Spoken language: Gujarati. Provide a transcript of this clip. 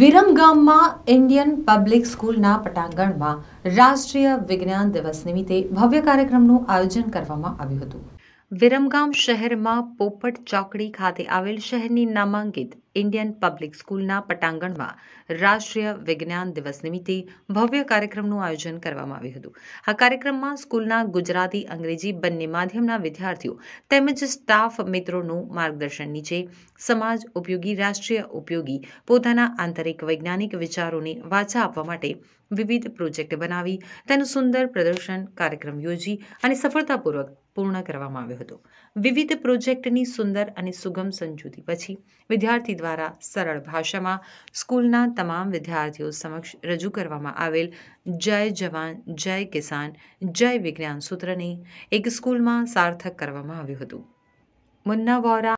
વિરમગામમાં ઇન્ડિયન પબ્લિક સ્કૂલના પટાંગણમાં રાષ્ટ્રીય વિજ્ઞાન દિવસ નિમિત્તે ભવ્ય કાર્યક્રમનું આયોજન કરવામાં આવ્યું હતું વિરમગામ શહેરમાં પોપટ ચોકડી ખાતે આવેલ શહેરની નામાંકિત ઇન્ડિયન પબ્લિક સ્કૂલના પટાંગણમાં રાષ્ટ્રીય વિજ્ઞાન દિવસ નિમિત્તે ભવ્ય કાર્યક્રમનું આયોજન કરવામાં આવ્યું હતું આ કાર્યક્રમમાં સ્કૂલના ગુજરાતી અંગ્રેજી બંને માધ્યમના વિદ્યાર્થીઓ તેમજ સ્ટાફ મિત્રોનું માર્ગદર્શન નીચે સમાજ ઉપયોગી રાષ્ટ્રીય ઉપયોગી પોતાના આંતરિક વૈજ્ઞાનિક વિચારોને વાચા આપવા માટે વિવિધ પ્રોજેક્ટ બનાવી તેનું સુંદર પ્રદર્શન કાર્યક્રમ યોજી અને સફળતાપૂર્વક પૂર્ણ કરવામાં આવ્યો હતો વિવિધ પ્રોજેક્ટની સુંદર અને સુગમ સમજૂતી પછી વિદ્યાર્થી દ્વારા સરળ ભાષામાં સ્કૂલના તમામ વિદ્યાર્થીઓ સમક્ષ રજૂ કરવામાં આવેલ જય જવાન જય કિસાન જય વિજ્ઞાન સૂત્રને એક સ્કૂલમાં સાર્થક કરવામાં આવ્યું હતું મુન્ના વોરા